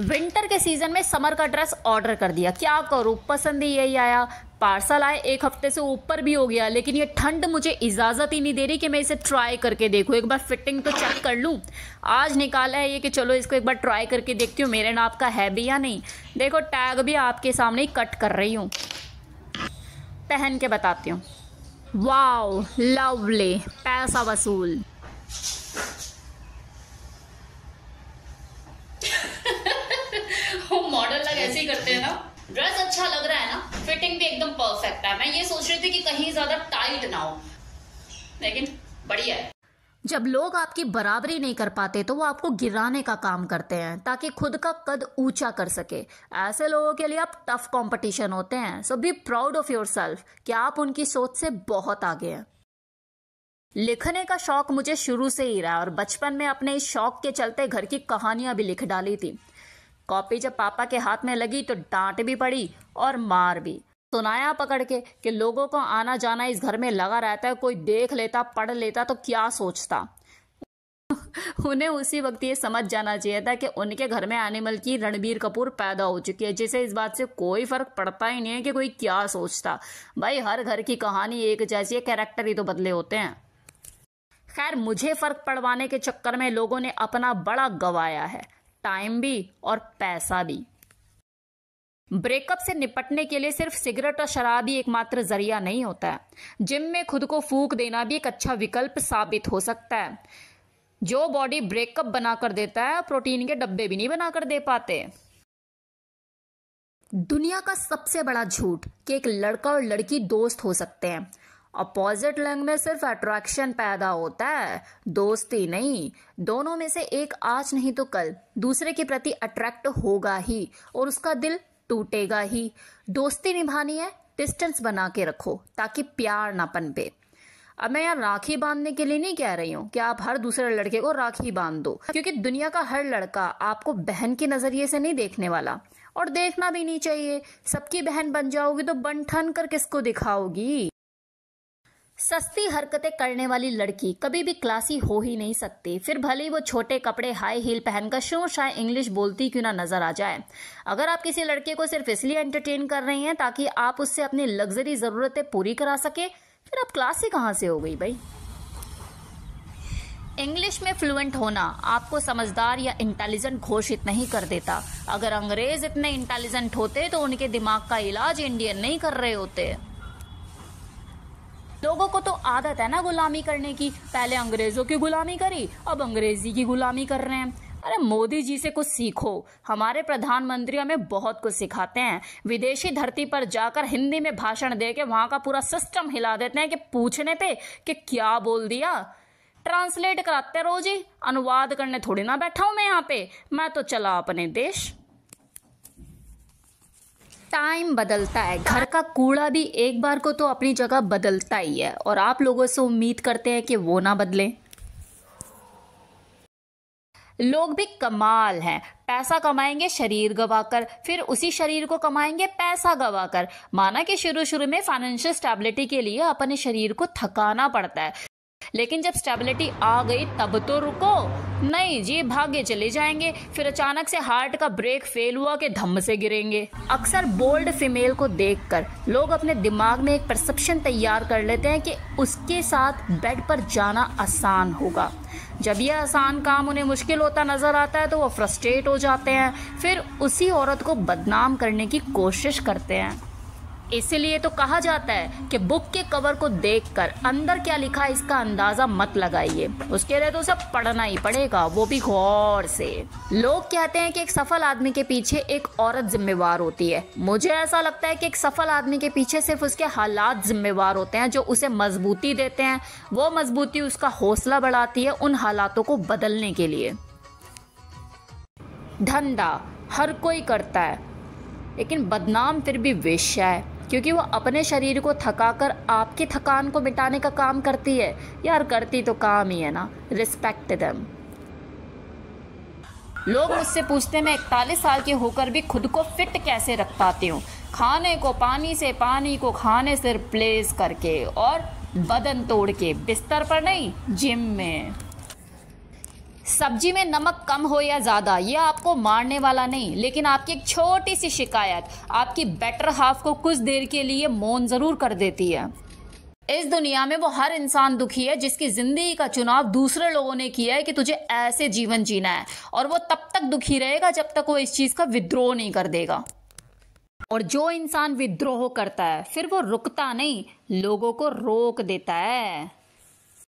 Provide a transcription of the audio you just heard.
winter के season में summer का ड्रेस ऑर्डर कर दिया क्या करूँ पसंद ही यही आया पार्सल आए एक हफ्ते से ऊपर भी हो गया लेकिन ये ठंड मुझे इजाज़त ही नहीं दे रही कि मैं इसे ट्राई करके देखूँ एक बार फिटिंग तो चेक कर लूँ आज निकाला है ये कि चलो इसको एक बार ट्राई करके देखती हूँ मेरे नाप का है भी या नहीं देखो टैग भी आपके सामने ही कट कर रही हूँ पहन के बताती हूँ वाओ लवली पैसा वसूल मॉडल लग ऐसे ही करते हैं ना ड्रेस अच्छा लग रहा है ना फिटिंग भी एकदम परफेक्ट है मैं ये सोच रही थी कि कहीं ज्यादा टाइट ना हो लेकिन बढ़िया है जब लोग आपकी बराबरी नहीं कर पाते तो वो आपको गिराने का काम करते हैं ताकि खुद का कद ऊंचा कर सके ऐसे लोगों के लिए आप टफ कंपटीशन होते हैं so be proud of yourself कि आप उनकी सोच से बहुत आगे हैं लिखने का शौक मुझे शुरू से ही रहा और बचपन में अपने इस शौक के चलते घर की कहानियां भी लिख डाली थी कॉपी जब पापा के हाथ में लगी तो डांट भी पड़ी और मार भी सुनाया पकड़ के कि लोगों को आना जाना इस घर में लगा रहता है कोई देख लेता पढ़ लेता तो क्या सोचता उन्हें उसी वक्त ये समझ जाना चाहिए था कि उनके घर में एनिमल की रणबीर कपूर पैदा हो चुकी है जिसे इस बात से कोई फर्क पड़ता ही नहीं है कि कोई क्या सोचता भाई हर घर की कहानी एक जैसी है कैरेक्टर ही तो बदले होते हैं खैर मुझे फर्क पड़वाने के चक्कर में लोगों ने अपना बड़ा गवाया है टाइम भी और पैसा भी ब्रेकअप से निपटने के लिए सिर्फ सिगरेट और शराब ही एकमात्र जरिया नहीं होता है जिम में खुद को फूक देना भी एक अच्छा विकल्प साबित हो सकता है जो बॉडी ब्रेकअप बना कर देता है प्रोटीन के डब्बे भी नहीं बना कर दे पाते दुनिया का सबसे बड़ा झूठ कि एक लड़का और लड़की दोस्त हो सकते हैं अपोजिट लिंग में सिर्फ अट्रैक्शन पैदा होता है दोस्ती नहीं दोनों में से एक आज नहीं तो कल दूसरे के प्रति अट्रैक्ट होगा ही और उसका दिल टूटेगा ही दोस्ती निभानी है डिस्टेंस बना के रखो ताकि प्यार ना पनपे अब मैं यहाँ राखी बांधने के लिए नहीं कह रही हूँ कि आप हर दूसरे लड़के को राखी बांध दो क्योंकि दुनिया का हर लड़का आपको बहन के नजरिए से नहीं देखने वाला और देखना भी नहीं चाहिए सबकी बहन बन जाओगी तो बन ठन कर किसको दिखाओगी सस्ती हरकतें करने वाली लड़की कभी भी क्लासी हो ही नहीं सकती फिर भले ही वो छोटे कपड़े हाई हील पहनकर शो शाय इंग्लिश बोलती क्यों ना नजर आ जाए अगर आप किसी लड़के को सिर्फ इसलिए एंटरटेन कर रहे हैं ताकि आप उससे अपनी लग्जरी जरूरतें पूरी करा सके फिर आप क्लासी कहाँ से हो गई भाई इंग्लिश में फ्लुएंट होना आपको समझदार या इंटेलिजेंट घोषित नहीं कर देता अगर अंग्रेज इतने इंटेलिजेंट होते तो उनके दिमाग का इलाज इंडियन नहीं कर रहे होते लोगों को तो आदत है ना गुलामी करने की पहले अंग्रेजों की गुलामी करी अब अंग्रेजी की गुलामी कर रहे हैं अरे मोदी जी से कुछ सीखो हमारे प्रधानमंत्री हमें बहुत कुछ सिखाते हैं विदेशी धरती पर जाकर हिंदी में भाषण दे के वहां का पूरा सिस्टम हिला देते हैं कि पूछने पे कि क्या बोल दिया ट्रांसलेट कराते रोजी अनुवाद करने थोड़ी ना बैठा हूं मैं यहाँ पे मैं तो चला अपने देश टाइम बदलता है घर का कूड़ा भी एक बार को तो अपनी जगह बदलता ही है और आप लोगों से उम्मीद करते हैं कि वो ना बदले लोग भी कमाल हैं पैसा कमाएंगे शरीर गवाकर फिर उसी शरीर को कमाएंगे पैसा गवाकर माना कि शुरू शुरू में फाइनेंशियल स्टेबिलिटी के लिए अपने शरीर को थकाना पड़ता है लेकिन जब स्टेबिलिटी आ गई तब तो रुको नहीं जी भागे चले जाएंगे फिर अचानक से हार्ट का ब्रेक फेल हुआ कि धम से गिरेंगे अक्सर बोल्ड फीमेल को देखकर लोग अपने दिमाग में एक परसेप्शन तैयार कर लेते हैं कि उसके साथ बेड पर जाना आसान होगा जब यह आसान काम उन्हें मुश्किल होता नज़र आता है तो वो फ्रस्ट्रेट हो जाते हैं फिर उसी औरत को बदनाम करने की कोशिश करते हैं इसीलिए तो कहा जाता है कि बुक के कवर को देखकर अंदर क्या लिखा है इसका अंदाजा मत लगाइए उसके लिए तो उसे पढ़ना ही पड़ेगा वो भी गौर से लोग कहते हैं कि एक सफल आदमी के पीछे एक औरत जिम्मेवार होती है मुझे ऐसा लगता है कि एक सफल आदमी के पीछे सिर्फ उसके हालात जिम्मेवार होते हैं जो उसे मजबूती देते हैं वो मजबूती उसका हौसला बढ़ाती है उन हालातों को बदलने के लिए धंधा हर कोई करता है लेकिन बदनाम फिर भी वेश्या है क्योंकि वो अपने शरीर को थका कर आपकी थकान को मिटाने का काम करती है यार करती तो काम ही है ना रिस्पेक्ट दम लोग मुझसे पूछते मैं इकतालीस साल के होकर भी खुद को फिट कैसे रख पाती हूँ खाने को पानी से पानी को खाने से रिप्लेस करके और बदन तोड़ के बिस्तर पर नहीं जिम में सब्जी में नमक कम हो या ज़्यादा यह आपको मारने वाला नहीं लेकिन आपकी एक छोटी सी शिकायत आपकी बेटर हाफ को कुछ देर के लिए मौन ज़रूर कर देती है इस दुनिया में वो हर इंसान दुखी है जिसकी ज़िंदगी का चुनाव दूसरे लोगों ने किया है कि तुझे ऐसे जीवन जीना है और वो तब तक दुखी रहेगा जब तक वो इस चीज़ का विद्रोह नहीं कर देगा और जो इंसान विद्रोह करता है फिर वो रुकता नहीं लोगों को रोक देता है